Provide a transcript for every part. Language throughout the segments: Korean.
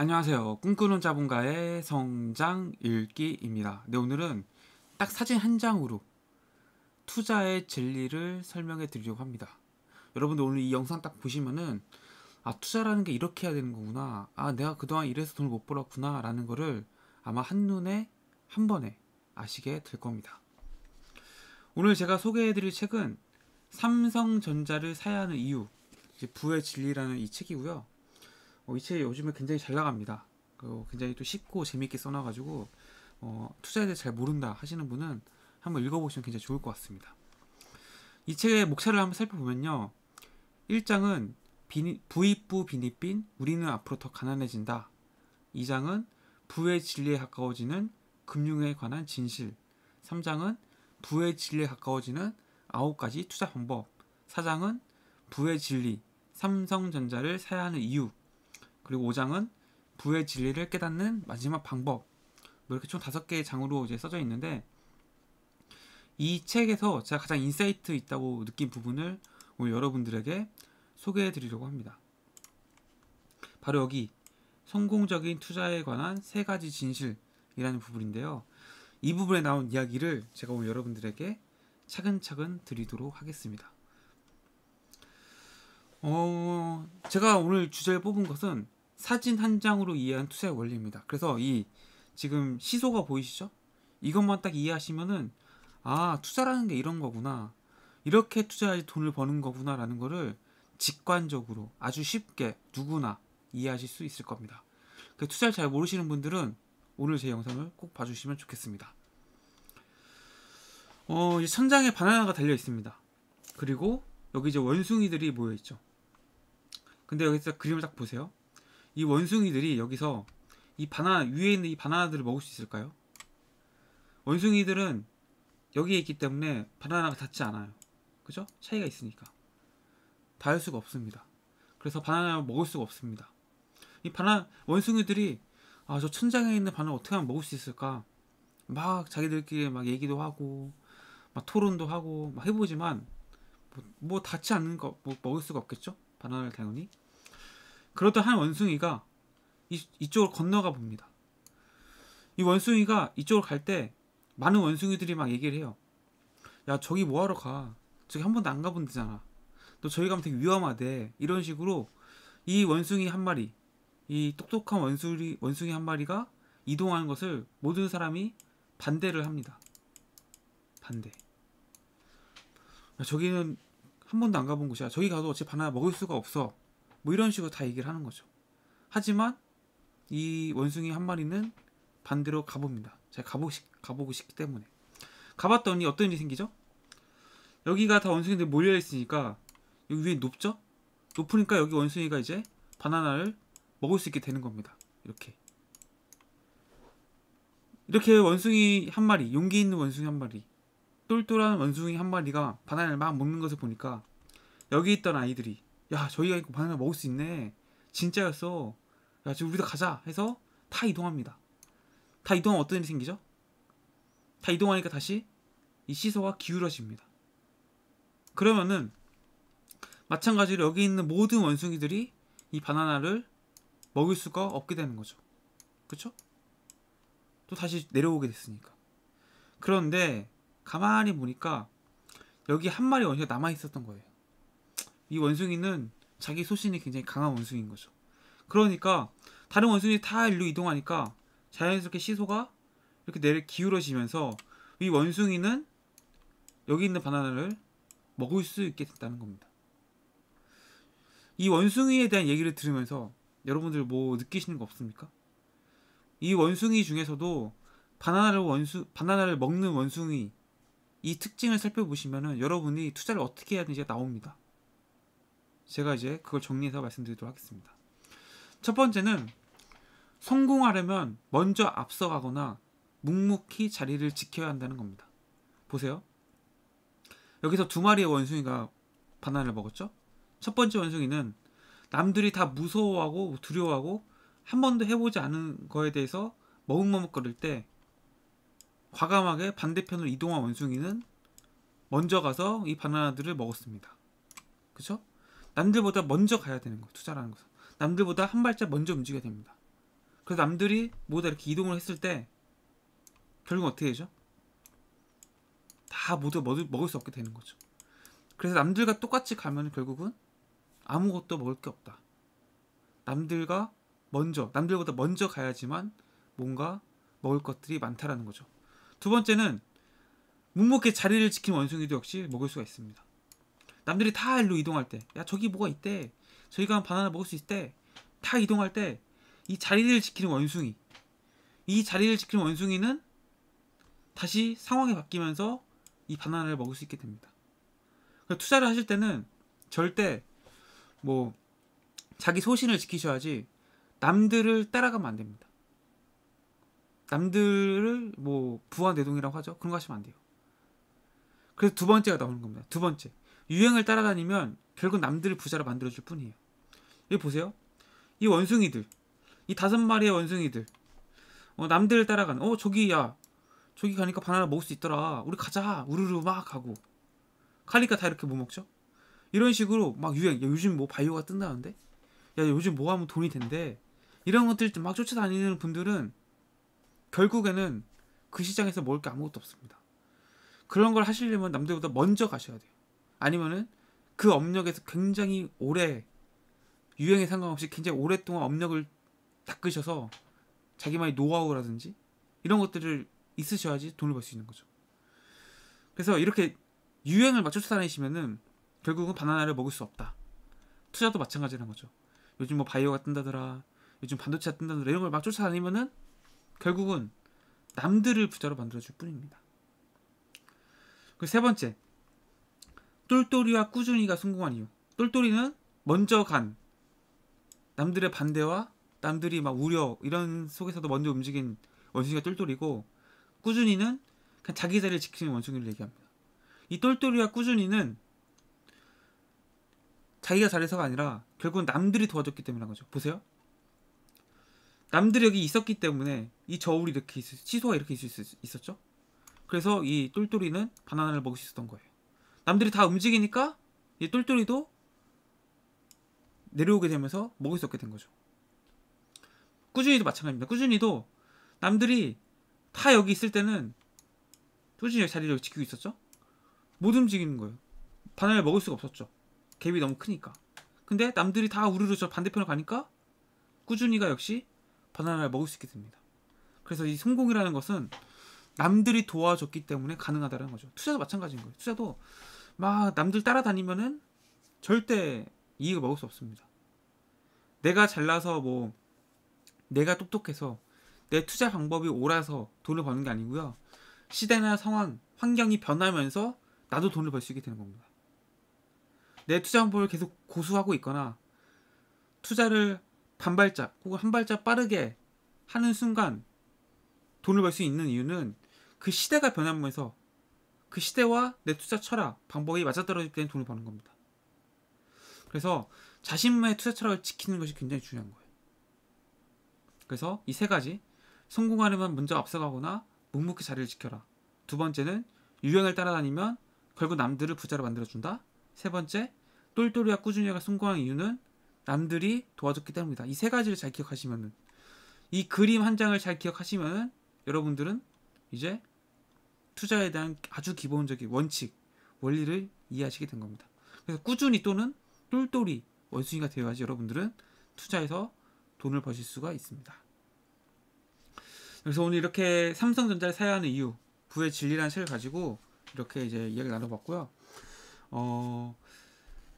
안녕하세요. 꿈꾸는 자본가의 성장 읽기입니다. 네, 오늘은 딱 사진 한 장으로 투자의 진리를 설명해 드리려고 합니다. 여러분들 오늘 이 영상 딱 보시면은 아, 투자라는 게 이렇게 해야 되는 거구나. 아, 내가 그동안 이래서 돈을 못 벌었구나. 라는 거를 아마 한눈에 한 번에 아시게 될 겁니다. 오늘 제가 소개해 드릴 책은 삼성전자를 사야 하는 이유, 부의 진리라는 이 책이고요. 어, 이책이 요즘에 굉장히 잘 나갑니다. 그리고 굉장히 또 쉽고 재밌게 써놔가지고 어, 투자에 대해 잘 모른다 하시는 분은 한번 읽어보시면 굉장히 좋을 것 같습니다. 이 책의 목차를 한번 살펴보면요. 1장은 비니, 부익부 비니빈 우리는 앞으로 더 가난해진다. 2장은 부의 진리에 가까워지는 금융에 관한 진실 3장은 부의 진리에 가까워지는 아홉 가지 투자 방법 4장은 부의 진리 삼성전자를 사야 하는 이유 그리고 5장은 부의 진리를 깨닫는 마지막 방법. 뭐 이렇게 총 다섯 개의 장으로 이제 써져 있는데 이 책에서 제가 가장 인사이트 있다고 느낀 부분을 오늘 여러분들에게 소개해 드리려고 합니다. 바로 여기 성공적인 투자에 관한 세 가지 진실이라는 부분인데요. 이 부분에 나온 이야기를 제가 오늘 여러분들에게 차근차근 드리도록 하겠습니다. 어, 제가 오늘 주제를 뽑은 것은 사진 한 장으로 이해한 투자의 원리입니다. 그래서 이 지금 시소가 보이시죠? 이것만 딱 이해하시면은 아 투자라는 게 이런 거구나 이렇게 투자해야지 돈을 버는 거구나라는 거를 직관적으로 아주 쉽게 누구나 이해하실 수 있을 겁니다. 그 투자를 잘 모르시는 분들은 오늘 제 영상을 꼭 봐주시면 좋겠습니다. 어, 이 천장에 바나나가 달려 있습니다. 그리고 여기 이제 원숭이들이 모여 있죠. 근데 여기서 그림을 딱 보세요. 이 원숭이들이 여기서 이 바나 나 위에 있는 이 바나나들을 먹을 수 있을까요? 원숭이들은 여기에 있기 때문에 바나나가 닿지 않아요. 그죠? 차이가 있으니까. 닿을 수가 없습니다. 그래서 바나나를 먹을 수가 없습니다. 이 바나 원숭이들이 아 저 천장에 있는 바나나 어떻게 하면 먹을 수 있을까? 막 자기들끼리 막 얘기도 하고 막 토론도 하고 막 해보지만 뭐, 뭐 닿지 않는 거뭐 먹을 수가 없겠죠? 바나나를 당연히 그러던 한 원숭이가 이, 이쪽으로 건너가 봅니다. 이 원숭이가 이쪽으로 갈 때 많은 원숭이들이 막 얘기를 해요. 야 저기 뭐하러 가? 저기 한 번도 안 가본 데잖아. 너 저기 가면 되게 위험하대. 이런 식으로 이 원숭이 한 마리, 이 똑똑한 원숭이 원숭이 한 마리가 이동하는 것을 모든 사람이 반대를 합니다. 반대. 야, 저기는 한 번도 안 가본 곳이야. 저기 가도 어차피 바나 먹을 수가 없어. 뭐 이런 식으로 다 얘기를 하는 거죠. 하지만 이 원숭이 한 마리는 반대로 가봅니다. 제가 가보고, 싶, 가보고 싶기 때문에. 가봤더니 어떤 일이 생기죠? 여기가 다 원숭이들 몰려있으니까 여기 위에 높죠? 높으니까 여기 원숭이가 이제 바나나를 먹을 수 있게 되는 겁니다. 이렇게. 이렇게 원숭이 한 마리, 용기 있는 원숭이 한 마리, 똘똘한 원숭이 한 마리가 바나나를 막 먹는 것을 보니까 여기 있던 아이들이 야 저희가 이거 바나나 먹을 수 있네 진짜였어 야 지금 우리도 가자 해서 다 이동합니다 다 이동하면 어떤 일이 생기죠? 다 이동하니까 다시 이 시소가 기울어집니다 그러면은 마찬가지로 여기 있는 모든 원숭이들이 이 바나나를 먹을 수가 없게 되는 거죠 그쵸? 또 다시 내려오게 됐으니까 그런데 가만히 보니까 여기 한 마리 원숭이가 남아있었던 거예요 이 원숭이는 자기 소신이 굉장히 강한 원숭이인 거죠. 그러니까 다른 원숭이 다 일로 이동하니까 자연스럽게 시소가 이렇게 내려 기울어지면서 이 원숭이는 여기 있는 바나나를 먹을 수 있게 됐다는 겁니다. 이 원숭이에 대한 얘기를 들으면서 여러분들 뭐 느끼시는 거 없습니까? 이 원숭이 중에서도 바나나를 원수 바나나를 먹는 원숭이 이 특징을 살펴보시면은 여러분이 투자를 어떻게 해야 되는지가 나옵니다. 제가 이제 그걸 정리해서 말씀드리도록 하겠습니다. 첫 번째는 성공하려면 먼저 앞서가거나 묵묵히 자리를 지켜야 한다는 겁니다. 보세요. 여기서 두 마리의 원숭이가 바나나를 먹었죠? 첫 번째 원숭이는 남들이 다 무서워하고 두려워하고 한 번도 해보지 않은 거에 대해서 머뭇머뭇거릴 때 과감하게 반대편으로 이동한 원숭이는 먼저 가서 이 바나나들을 먹었습니다. 그쵸? 남들보다 먼저 가야 되는 거 투자라는 것은 남들보다 한 발짝 먼저 움직여야 됩니다. 그래서 남들이 모두 이렇게 이동을 했을 때 결국 어떻게 되죠? 다 모두 먹을 수 없게 되는 거죠. 그래서 남들과 똑같이 가면 결국은 아무것도 먹을 게 없다. 남들과 먼저 남들보다 먼저 가야지만 뭔가 먹을 것들이 많다라는 거죠. 두 번째는 묵묵히 자리를 지킨 원숭이도 역시 먹을 수가 있습니다. 남들이 다 일로 이동할 때, 야 저기 뭐가 있대, 저기가 바나나 먹을 수 있대, 다 이동할 때 이 자리를 지키는 원숭이, 이 자리를 지키는 원숭이는 다시 상황이 바뀌면서 이 바나나를 먹을 수 있게 됩니다. 그러니까 투자를 하실 때는 절대 뭐 자기 소신을 지키셔야지 남들을 따라가면 안 됩니다. 남들을 뭐 부하 내동이라고 하죠. 그런 거 하시면 안 돼요. 그래서 두 번째가 나오는 겁니다. 두 번째. 유행을 따라다니면 결국 남들을 부자로 만들어줄 뿐이에요. 여기 보세요. 이 원숭이들. 이 다섯 마리의 원숭이들. 어, 남들을 따라가는. 어, 저기, 야. 저기 가니까 바나나 먹을 수 있더라. 우리 가자. 우르르 막 가고. 가니까 다 이렇게 못 뭐 먹죠? 이런 식으로 막 유행. 야, 요즘 뭐 바이오가 뜬다는데? 야, 요즘 뭐 하면 돈이 된대. 이런 것들 막 쫓아다니는 분들은 결국에는 그 시장에서 먹을 게 아무것도 없습니다. 그런 걸 하시려면 남들보다 먼저 가셔야 돼요. 아니면은 그 업력에서 굉장히 오래 유행에 상관없이 굉장히 오랫동안 업력을 닦으셔서 자기만의 노하우라든지 이런 것들을 있으셔야지 돈을 벌 수 있는 거죠. 그래서 이렇게 유행을 맞춰 다니시면은 결국은 바나나를 먹을 수 없다. 투자도 마찬가지라는 거죠. 요즘 뭐 바이오가 뜬다더라, 요즘 반도체가 뜬다더라 이런 걸막 쫓아다니면은 결국은 남들을 부자로 만들어줄 뿐입니다. 그세 번째, 똘똘이와 꾸준히가 성공한 이유. 똘똘이는 먼저 간 남들의 반대와 남들이 막 우려 이런 속에서도 먼저 움직인 원숭이가 똘똘이고 꾸준히는 그냥 자기 자리를 지키는 원숭이를 얘기합니다. 이 똘똘이와 꾸준히는 자기가 잘해서가 아니라 결국은 남들이 도와줬기 때문인 거죠. 보세요. 남들이 여기 있었기 때문에 이 저울이 이렇게 있 시소가 이렇게 있을 수 있었죠. 그래서 이 똘똘이는 바나나를 먹을 수 있었던 거예요. 남들이 다 움직이니까 이 똘똘이도 내려오게 되면서 먹을 수 없게 된 거죠. 꾸준히도 마찬가지입니다. 꾸준히도 남들이 다 여기 있을 때는 꾸준히 자리를 지키고 있었죠. 못 움직이는 거예요. 바나나를 먹을 수가 없었죠. 갭이 너무 크니까. 근데 남들이 다 우르르 저 반대편으로 가니까 꾸준히가 역시 바나나를 먹을 수 있게 됩니다. 그래서 이 성공이라는 것은 남들이 도와줬기 때문에 가능하다는 거죠. 투자도 마찬가지인 거예요. 투자도 막 남들 따라다니면은 절대 이익을 먹을 수 없습니다. 내가 잘나서 뭐 내가 똑똑해서 내 투자 방법이 옳아서 돈을 버는 게 아니고요. 시대나 상황, 환경이 변하면서 나도 돈을 벌 수 있게 되는 겁니다. 내 투자 방법을 계속 고수하고 있거나 투자를 반발짝 혹은 한 발짝 빠르게 하는 순간 돈을 벌 수 있는 이유는 그 시대가 변하면서 그 시대와 내 투자 철학, 방법이 맞아떨어질 때는 돈을 버는 겁니다. 그래서 자신만의 투자 철학을 지키는 것이 굉장히 중요한 거예요. 그래서 이 세 가지 성공하려면 먼저 앞서가거나 묵묵히 자리를 지켜라. 두 번째는 유형을 따라다니면 결국 남들을 부자로 만들어준다. 세 번째 똘똘이와 꾸준히가 성공한 이유는 남들이 도와줬기 때문이다. 이 세 가지를 잘 기억하시면은 이 그림 한 장을 잘 기억하시면은 여러분들은 이제 투자에 대한 아주 기본적인 원칙, 원리를 이해하시게 된 겁니다. 그래서 꾸준히 또는 똘똘이 원숭이가 되어야지 여러분들은 투자에서 돈을 버실 수가 있습니다. 그래서 오늘 이렇게 삼성전자를 사야 하는 이유, 부의 진리라는 책을 가지고 이렇게 이제 이야기를 나눠봤고요. 어,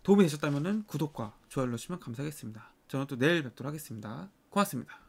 도움이 되셨다면 구독과 좋아요 눌러주시면 감사하겠습니다. 저는 또 내일 뵙도록 하겠습니다. 고맙습니다.